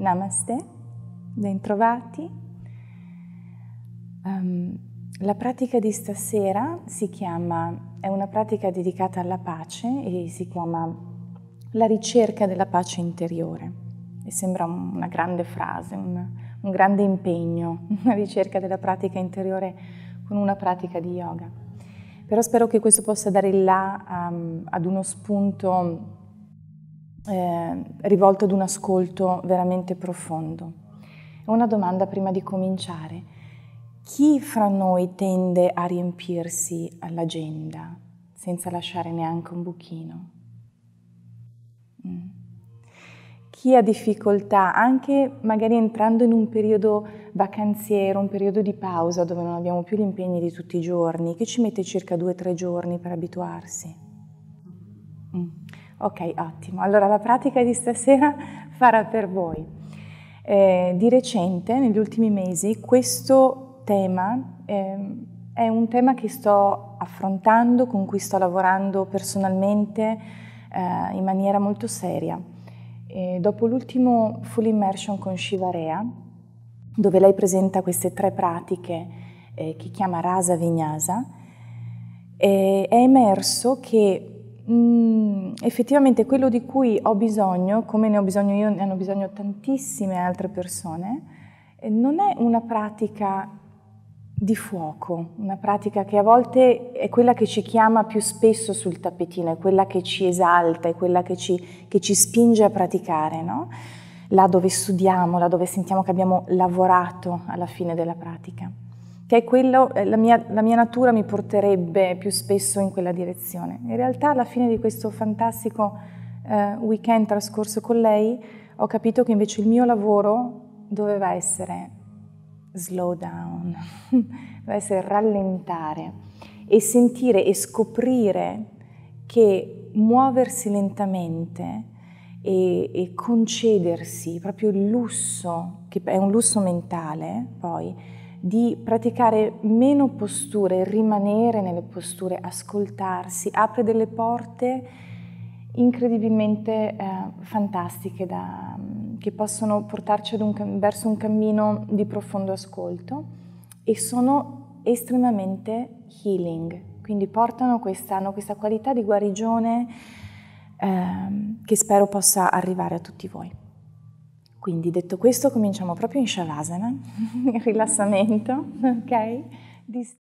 Namaste, bentrovati. Um, ehm, la pratica di stasera si chiama, è una pratica dedicata alla pace e si chiama la ricerca della pace interiore. E sembra una grande frase, un, un grande impegno, una ricerca della pratica interiore con una pratica di yoga. Però spero che questo possa dare il là um, ad uno spunto eh, rivolto ad un ascolto veramente profondo. Una domanda prima di cominciare. Chi fra noi tende a riempirsi all'agenda senza lasciare neanche un buchino? Mm. Chi ha difficoltà, anche magari entrando in un periodo vacanziero, un periodo di pausa dove non abbiamo più gli impegni di tutti i giorni, che ci mette circa due o tre giorni per abituarsi? Mm Ok, ottimo. Allora la pratica di stasera farà per voi. Eh, di recente, negli ultimi mesi, questo tema eh, è un tema che sto affrontando, con cui sto lavorando personalmente eh, in maniera molto seria. Eh, dopo l'ultimo full immersion con Shivarea, dove lei presenta queste tre pratiche eh, che chiama Rasa Vinyasa, eh, è emerso che Mm, effettivamente quello di cui ho bisogno, come ne ho bisogno io, ne hanno bisogno tantissime altre persone, eh, non è una pratica di fuoco, una pratica che a volte è quella che ci chiama più spesso sul tappetino, è quella che ci esalta, è quella che ci, che ci spinge a praticare, no? là dove studiamo, là dove sentiamo che abbiamo lavorato alla fine della pratica che è quello, eh, la mia, la mia natura mi porterebbe più spesso in quella direzione. In realtà alla fine di questo fantastico eh, weekend trascorso con lei ho capito che invece il mio lavoro doveva essere slow down, doveva essere rallentare e sentire e scoprire che muoversi lentamente e, e concedersi proprio il lusso, che è un lusso mentale poi, di praticare meno posture, rimanere nelle posture, ascoltarsi, apre delle porte incredibilmente eh, fantastiche da, che possono portarci un, verso un cammino di profondo ascolto e sono estremamente healing, quindi portano questa, hanno questa qualità di guarigione eh, che spero possa arrivare a tutti voi. Quindi detto questo cominciamo proprio in Shavasana, rilassamento, ok?